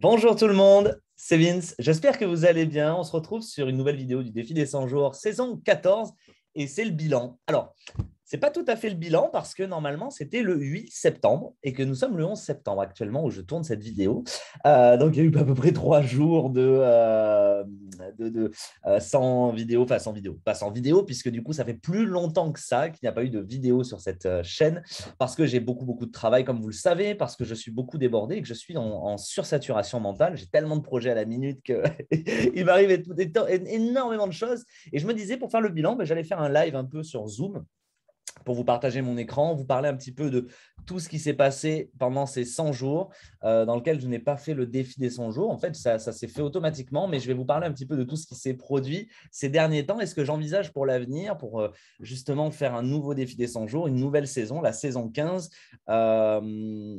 Bonjour tout le monde, c'est Vince. J'espère que vous allez bien. On se retrouve sur une nouvelle vidéo du défi des 100 jours, saison 14, et c'est le bilan. Alors, n'est pas tout à fait le bilan parce que normalement c'était le 8 septembre et que nous sommes le 11 septembre actuellement où je tourne cette vidéo. Euh, donc il y a eu à peu près trois jours de, euh, de, euh, sans vidéo, enfin sans vidéo, pas sans vidéo puisque du coup ça fait plus longtemps que ça qu'il n'y a pas eu de vidéo sur cette chaîne parce que j'ai beaucoup beaucoup de travail comme vous le savez parce que je suis beaucoup débordé et que je suis en, en sursaturation mentale. J'ai tellement de projets à la minute que il m'arrive énormément de choses et je me disais pour faire le bilan, ben, j'allais faire un live un peu sur Zoom pour vous partager mon écran, vous parler un petit peu de tout ce qui s'est passé pendant ces 100 jours, euh, dans lequel je n'ai pas fait le défi des 100 jours. En fait, ça, s'est fait automatiquement, mais je vais vous parler un petit peu de tout ce qui s'est produit ces derniers temps et ce que j'envisage pour l'avenir, pour euh, justement faire un nouveau défi des 100 jours, une nouvelle saison, la saison 15. Euh,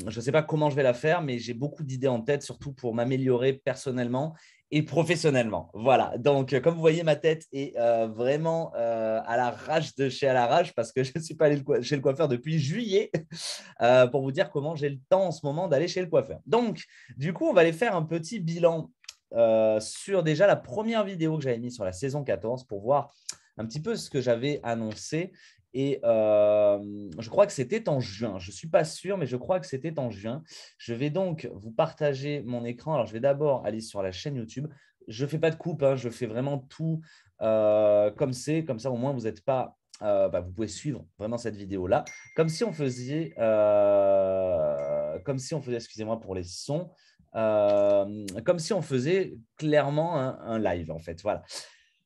je ne sais pas comment je vais la faire, mais j'ai beaucoup d'idées en tête, surtout pour m'améliorer personnellement et professionnellement. Voilà. Donc, euh, comme vous voyez, ma tête est euh, vraiment euh, à la rage de chez à la rage parce que je ne suis pas allé chez le coiffeur depuis juillet pour vous dire comment j'ai le temps en ce moment d'aller chez le coiffeur. Donc, du coup, on va aller faire un petit bilan sur déjà la première vidéo que j'avais mise sur la saison 14 pour voir un petit peu ce que j'avais annoncé et euh, je crois que c'était en juin. Je ne suis pas sûr, mais je crois que c'était en juin. Je vais donc vous partager mon écran. Alors, je vais d'abord aller sur la chaîne YouTube. Je ne fais pas de coupe, hein. je fais vraiment tout euh, comme c'est. Comme ça, au moins, vous n'êtes pas. Euh, bah, vous pouvez suivre vraiment cette vidéo-là. Comme si on faisait. comme si on faisait, excusez-moi pour les sons. comme si on faisait clairement un, un live, en fait. Voilà.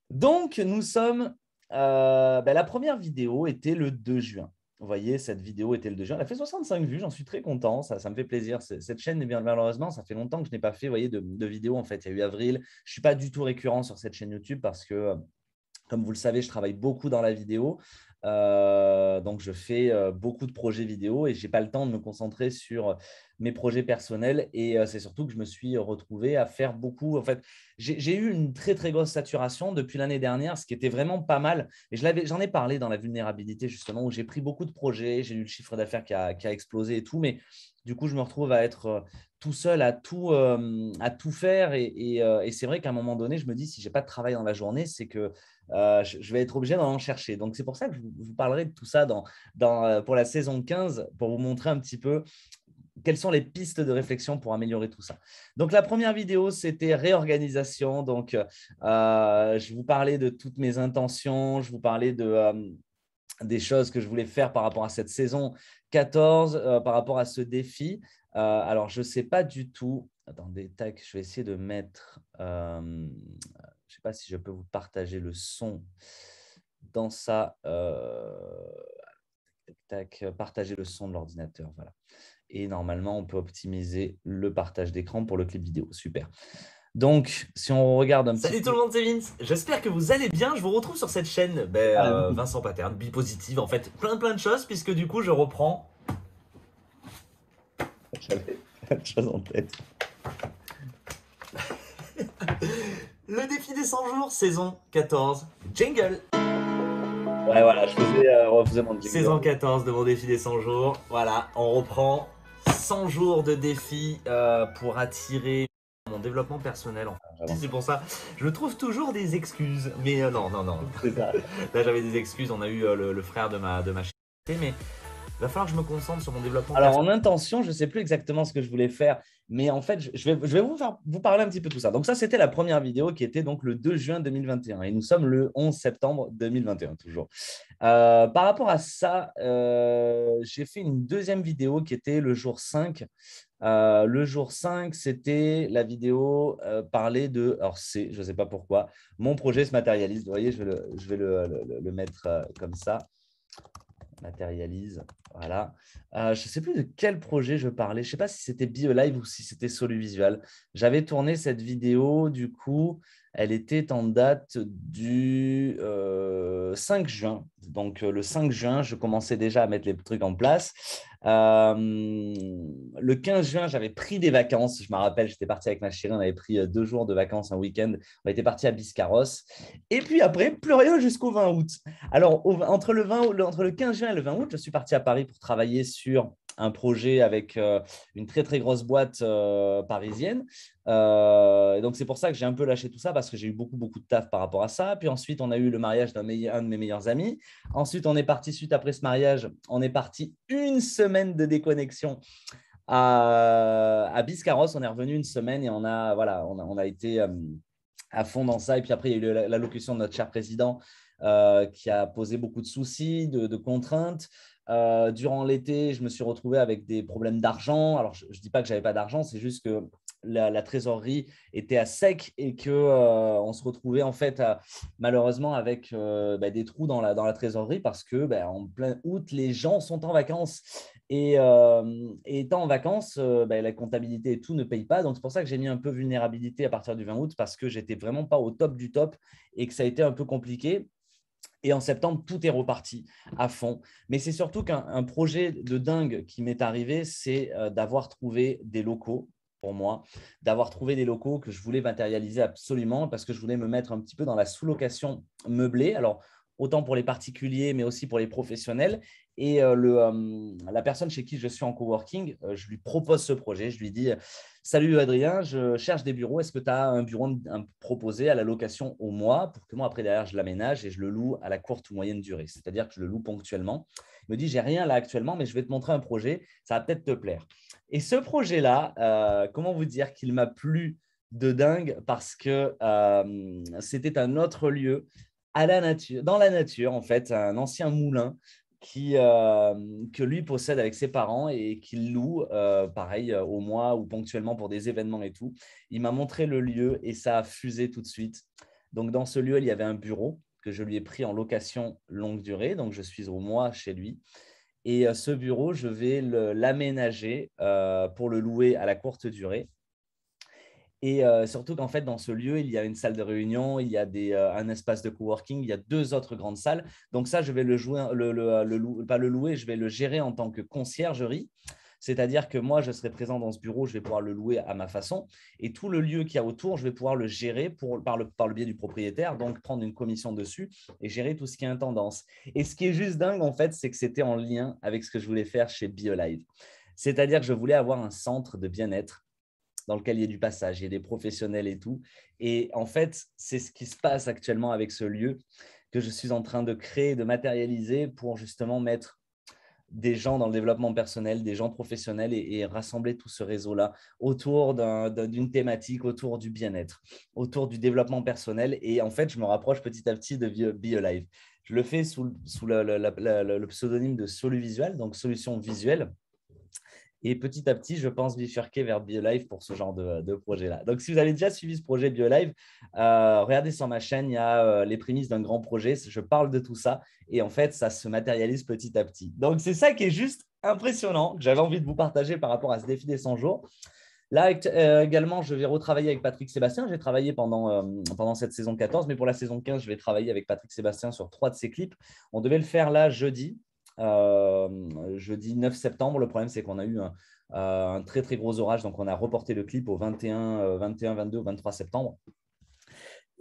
Donc, nous sommes euh, ben, la première vidéo était le 2 juin. Vous voyez, cette vidéo était le 2 juin. Elle a fait 65 vues, j'en suis très content, ça, ça me fait plaisir. Cette chaîne, eh bien, malheureusement, ça fait longtemps que je n'ai pas fait voyez, de, de En fait, il y a eu avril. Je ne suis pas du tout récurrent sur cette chaîne YouTube parce que euh, comme vous le savez, je travaille beaucoup dans la vidéo. Euh, donc, je fais euh, beaucoup de projets vidéo et je n'ai pas le temps de me concentrer sur euh, mes projets personnels. Et c'est surtout que je me suis retrouvé à faire beaucoup. En fait, j'ai eu une très, très grosse saturation depuis l'année dernière, ce qui était vraiment pas mal. Et j'en ai parlé dans la vulnérabilité, justement, où j'ai pris beaucoup de projets, j'ai eu le chiffre d'affaires qui a, explosé et tout. Mais du coup, je me retrouve à être tout seul à tout, à tout faire. Et, c'est vrai qu'à un moment donné, je me dis, si je n'ai pas de travail dans la journée, c'est que je vais être obligé d'en chercher. Donc, c'est pour ça que je vous parlerai de tout ça dans, dans, euh, pour la saison 15, pour vous montrer un petit peu quelles sont les pistes de réflexion pour améliorer tout ça. Donc la première vidéo, c'était réorganisation. Donc euh, je vous parlais de toutes mes intentions, je vous parlais de, euh, des choses que je voulais faire par rapport à cette saison 14, par rapport à ce défi. alors je ne sais pas du tout. Attendez, tac, je vais essayer de mettre... je ne sais pas si je peux vous partager le son dans sa euh, tac, euh, partager le son de l'ordinateur. Voilà. Et normalement, on peut optimiser le partage d'écran pour le clip vidéo. Super. Donc, si on regarde un petit Salut tout le monde, c'est Vince. J'espère que vous allez bien. Je vous retrouve sur cette chaîne ben, ah, euh, Vincent Paterne, Bipositive, en fait, plein plein de choses, puisque du coup, je reprends. J'avais plein de choses en tête. le défi des 100 jours, saison 14. Jingle! Ouais, voilà, je faisais, euh, refaisais mon jingle. Saison 14 de mon défi des 100 jours. Voilà, on reprend 100 jours de défi euh, pour attirer mon développement personnel. En C'est pour ça, je trouve toujours des excuses. Mais euh, non, non, non. Là, j'avais des excuses. On a eu le, frère de ma, de ma chérie, mais va falloir que je me concentre sur mon développement. Alors, en intention, je ne sais plus exactement ce que je voulais faire, mais en fait, je vais, je vais vous, faire, vous parler un petit peu de tout ça. Donc, ça, c'était la première vidéo qui était donc le 2 juin 2021 et nous sommes le 11 septembre 2021, toujours. Euh, par rapport à ça, euh, j'ai fait une deuxième vidéo qui était le jour 5. Euh, le jour 5, c'était la vidéo parler de. Alors, c'est, je ne sais pas pourquoi, mon projet se matérialise. Vous voyez, je vais le, le mettre comme ça matérialise. Voilà. Euh, je ne sais plus de quel projet je parlais. Je ne sais pas si c'était BioLive ou si c'était Soluvisual. J'avais tourné cette vidéo, du coup, elle était en date du 5 euh, juin. Donc euh, le 5 juin, je commençais déjà à mettre les trucs en place. Euh, le 15 juin, j'avais pris des vacances. Je me rappelle, j'étais parti avec ma chérie. On avait pris deux jours de vacances, un week-end. On était parti à Biscarros. Et puis après, plus rien jusqu'au 20 août. Alors, entre, le 20, entre le 15 juin et le 20 août, je suis parti à Paris pour travailler sur un projet avec euh, une très très grosse boîte euh, parisienne. Euh, donc c'est pour ça que j'ai un peu lâché tout ça parce que j'ai eu beaucoup beaucoup de taf par rapport à ça. Puis ensuite on a eu le mariage d'un de mes meilleurs amis. Ensuite on est parti suite après ce mariage, on est parti une semaine de déconnexion à, à Biscarros. On est revenu une semaine et on a voilà on a, on a été à fond dans ça. Et puis après il y a eu l'allocution de notre cher président euh, qui a posé beaucoup de soucis, de, contraintes. Euh, durant l'été, je me suis retrouvé avec des problèmes d'argent. Alors, je ne dis pas que j'avais pas d'argent, c'est juste que la, trésorerie était à sec et que euh, on se retrouvait en fait malheureusement avec bah, des trous dans la, dans la trésorerie parce que bah, en plein août les gens sont en vacances et, étant en vacances bah, la comptabilité et tout ne paye pas donc c'est pour ça que j'ai mis un peu vulnérabilité à partir du 20 août parce que j'étais vraiment pas au top du top et que ça a été un peu compliqué et en septembre, tout est reparti à fond. Mais c'est surtout qu'un projet de dingue qui m'est arrivé, c'est euh, d'avoir trouvé des locaux pour moi, d'avoir trouvé des locaux que je voulais matérialiser absolument parce que je voulais me mettre un petit peu dans la sous-location meublée. Alors, autant pour les particuliers, mais aussi pour les professionnels. Et euh, le, euh, la personne chez qui je suis en coworking, euh, je lui propose ce projet. Je lui dis Salut Adrien, je cherche des bureaux. Est-ce que tu as un bureau proposé à la location au mois pour que moi, après, derrière, je l'aménage et je le loue à la courte ou moyenne durée C'est-à-dire que je le loue ponctuellement. Il me dit J'ai rien là actuellement, mais je vais te montrer un projet. Ça va peut-être te plaire. Et ce projet-là, comment vous dire qu'il m'a plu de dingue parce que c'était un autre lieu dans la nature, en fait, un ancien moulin qui, euh, que lui possède avec ses parents et qu'il loue, euh, pareil, euh, au mois ou ponctuellement pour des événements et tout. Il m'a montré le lieu et ça a fusé tout de suite. Donc, dans ce lieu, il y avait un bureau que je lui ai pris en location longue durée. Donc, je suis au mois chez lui. Et ce bureau, je vais l'aménager pour le louer à la courte durée et euh, surtout qu'en fait, dans ce lieu, il y a une salle de réunion, il y a euh, un espace de coworking, il y a deux autres grandes salles. Donc ça, je vais le jouer, le, euh, pas le louer, je vais le gérer en tant que conciergerie. C'est-à-dire que moi, je serai présent dans ce bureau, je vais pouvoir le louer à ma façon. Et tout le lieu qu'il y a autour, je vais pouvoir le gérer pour, par, le, par, le, biais du propriétaire, donc prendre une commission dessus et gérer tout ce qui est intendance. Et ce qui est juste dingue, en fait, c'est que c'était en lien avec ce que je voulais faire chez BioLive. C'est-à-dire que je voulais avoir un centre de bien-être dans lequel il y a du passage, il y a des professionnels et tout. Et en fait, c'est ce qui se passe actuellement avec ce lieu que je suis en train de créer, de matérialiser pour justement mettre des gens dans le développement personnel, des gens professionnels et, rassembler tout ce réseau-là autour d'une thématique, autour du bien-être, autour du développement personnel. Et en fait, je me rapproche petit à petit de Be Alive. Je le fais sous, sous le pseudonyme de Soluvisual, donc solution visuelle et petit à petit, je pense bifurquer vers BioLive pour ce genre de, projet-là. Donc, si vous avez déjà suivi ce projet BioLive, euh, regardez sur ma chaîne, il y a euh, les prémices d'un grand projet. Je parle de tout ça et en fait, ça se matérialise petit à petit. Donc, c'est ça qui est juste impressionnant que j'avais envie de vous partager par rapport à ce défi des 100 jours. Là euh, également, je vais retravailler avec Patrick Sébastien. J'ai travaillé pendant, pendant cette saison 14, mais pour la saison 15, je vais travailler avec Patrick Sébastien sur trois de ses clips. On devait le faire là jeudi. Euh, euh, jeudi 9 septembre. Le problème, c'est qu'on a eu euh, un, très très gros orage, donc on a reporté le clip au 21, 21 22 23 septembre.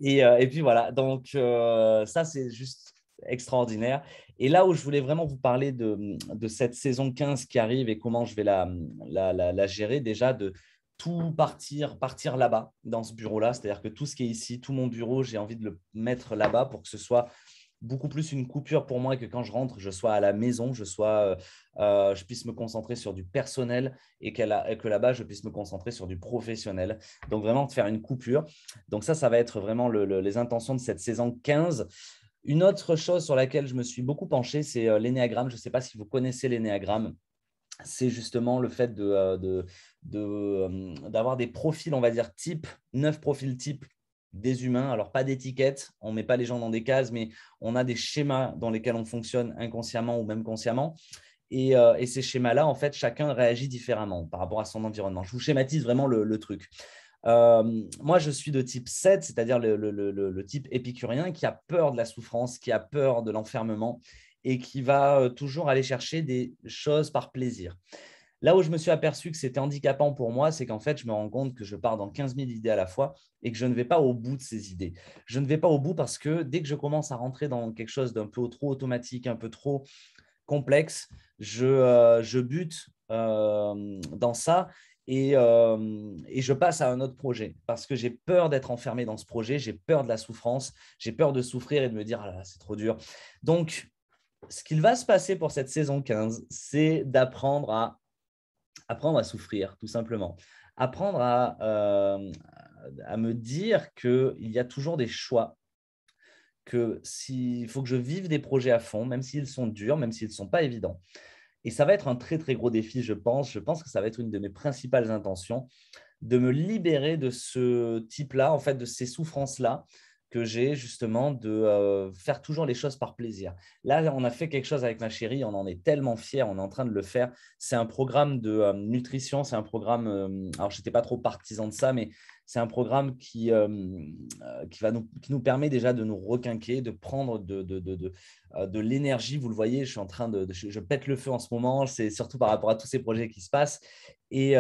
Et, puis voilà, donc ça, c'est juste extraordinaire. Et là où je voulais vraiment vous parler de, cette saison 15 qui arrive et comment je vais la, gérer, déjà de, tout partir, partir là-bas, dans ce bureau-là. C'est-à-dire que tout ce qui est ici, tout mon bureau, j'ai envie de le mettre là-bas pour que ce soit beaucoup plus une coupure pour moi que quand je rentre, je sois à la maison, je, sois, euh, euh, je puisse me concentrer sur du personnel et, que là-bas, je puisse me concentrer sur du professionnel. Donc, vraiment, faire une coupure. Donc, ça, ça va être vraiment les intentions de cette saison 15. Une autre chose sur laquelle je me suis beaucoup penché, c'est euh, l'énéagramme. Je ne sais pas si vous connaissez l'énéagramme c'est justement le fait d'avoir de, des profils, on va dire, type, neuf profils type des humains. Alors, pas d'étiquette, on ne met pas les gens dans des cases, mais on a des schémas dans lesquels on fonctionne inconsciemment ou même consciemment. Et, euh, et ces schémas-là, en fait, chacun réagit différemment par rapport à son environnement. Je vous schématise vraiment le, truc. Euh, moi, je suis de type 7, c'est-à-dire le, type épicurien qui a peur de la souffrance, qui a peur de l'enfermement et qui va euh, toujours aller chercher des choses par plaisir. Là où je me suis aperçu que c'était handicapant pour moi, c'est qu'en fait, je me rends compte que je pars dans 15 000 idées à la fois et que je ne vais pas au bout de ces idées. Je ne vais pas au bout parce que dès que je commence à rentrer dans quelque chose d'un peu trop automatique, un peu trop complexe, je, euh, bute euh, dans ça euh, et, je passe à un autre projet parce que j'ai peur d'être enfermé dans ce projet, j'ai peur de la souffrance, j'ai peur de souffrir et de me dire ah c'est trop dur. Donc, ce qu'il va se passer pour cette saison 15, c'est d'apprendre à apprendre à souffrir, tout simplement. Apprendre à, euh, à me dire qu'il y a toujours des choix, que s'il faut que je vive des projets à fond, même s'ils sont durs, même s'ils ne sont pas évidents. Et ça va être un très, très gros défi, je pense. Je pense que ça va être une de mes principales intentions, de me libérer de ce type-là, en fait, de ces souffrances-là, que j'ai justement de euh, faire toujours les choses par plaisir. Là, on a fait quelque chose avec ma chérie, on en est tellement fiers, on est en train de le faire. C'est un programme de euh, nutrition, c'est un programme, euh, alors je n'étais pas trop partisan de ça, mais c'est un programme qui, qui, va nous, qui nous permet déjà de nous requinquer, de prendre de, de, de, de, l'énergie. Vous le voyez, je suis en train de, je, je, pète le feu en ce moment, c'est surtout par rapport à tous ces projets qui se passent. Et,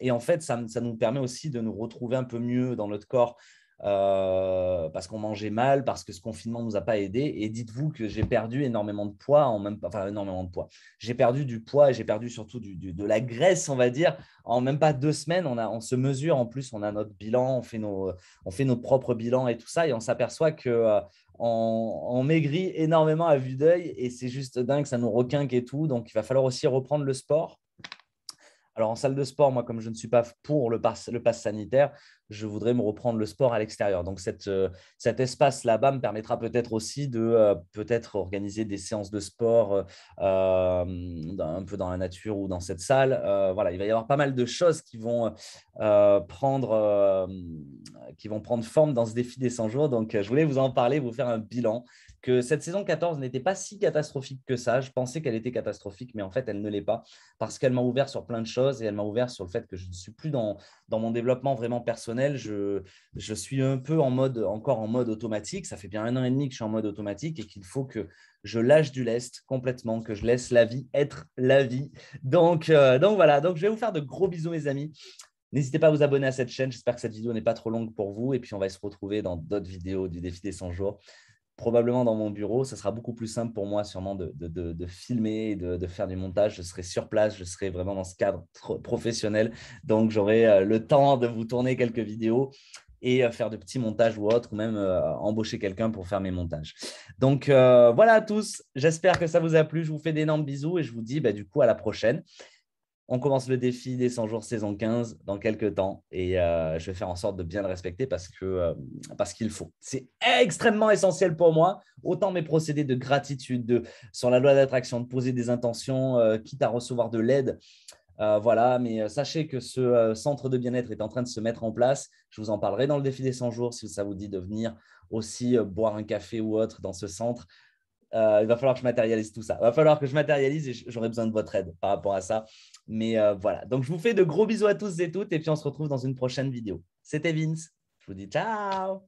et en fait, ça, ça nous permet aussi de nous retrouver un peu mieux dans notre corps. Euh, parce qu'on mangeait mal, parce que ce confinement ne nous a pas aidé. Et dites-vous que j'ai perdu énormément de poids, en même, enfin énormément de poids. J'ai perdu du poids et j'ai perdu surtout de la graisse, on va dire. En même pas deux semaines, on, a, on se mesure en plus, on a notre bilan, on fait nos, on fait nos propres bilans et tout ça, et on s'aperçoit que euh, on, maigrit énormément à vue d'œil, et c'est juste dingue, ça nous requinque et tout. Donc il va falloir aussi reprendre le sport. Alors en salle de sport, moi, comme je ne suis pas pour le passe le pass sanitaire, je voudrais me reprendre le sport à l'extérieur. Donc cette, euh, cet espace là-bas me permettra peut-être aussi de euh, peut-être organiser des séances de sport euh, un peu dans la nature ou dans cette salle. voilà, il va y avoir pas mal de choses qui vont, prendre, qui vont prendre forme dans ce défi des 100 jours. Donc je voulais vous en parler, vous faire un bilan que cette saison 14 n'était pas si catastrophique que ça. Je pensais qu'elle était catastrophique, mais en fait, elle ne l'est pas parce qu'elle m'a ouvert sur plein de choses et elle m'a ouvert sur le fait que je ne suis plus dans, dans mon développement vraiment personnel je, suis un peu en mode, encore en mode automatique. Ça fait bien un an et demi que je suis en mode automatique et qu'il faut que je lâche du lest complètement, que je laisse la vie être la vie. Donc, euh, donc voilà, donc je vais vous faire de gros bisous, mes amis. N'hésitez pas à vous abonner à cette chaîne. J'espère que cette vidéo n'est pas trop longue pour vous. Et puis, on va se retrouver dans d'autres vidéos du défi des 100 jours probablement dans mon bureau, ça sera beaucoup plus simple pour moi sûrement de, de, de, de filmer, de, faire du montage. Je serai sur place, je serai vraiment dans ce cadre professionnel. Donc j'aurai euh, le temps de vous tourner quelques vidéos et euh, faire de petits montages ou autres ou même euh, embaucher quelqu'un pour faire mes montages. Donc voilà à tous, j'espère que ça vous a plu. Je vous fais d'énormes bisous et je vous dis bah, du coup à la prochaine on commence le défi des 100 jours saison 15 dans quelques temps et euh, je vais faire en sorte de bien le respecter parce que euh, parce qu'il faut. C'est extrêmement essentiel pour moi. Autant mes procédés de gratitude, de sur la loi d'attraction, de poser des intentions, euh, quitte à recevoir de l'aide. voilà, mais sachez que ce centre de bien-être est en train de se mettre en place. Je vous en parlerai dans le défi des 100 jours si ça vous dit de venir aussi boire un café ou autre dans ce centre. Euh, il va falloir que je matérialise tout ça. Il va falloir que je matérialise et j'aurai besoin de votre aide par rapport à ça. Mais euh, voilà. Donc, je vous fais de gros bisous à tous et toutes. Et puis, on se retrouve dans une prochaine vidéo. C'était Vince. Je vous dis ciao.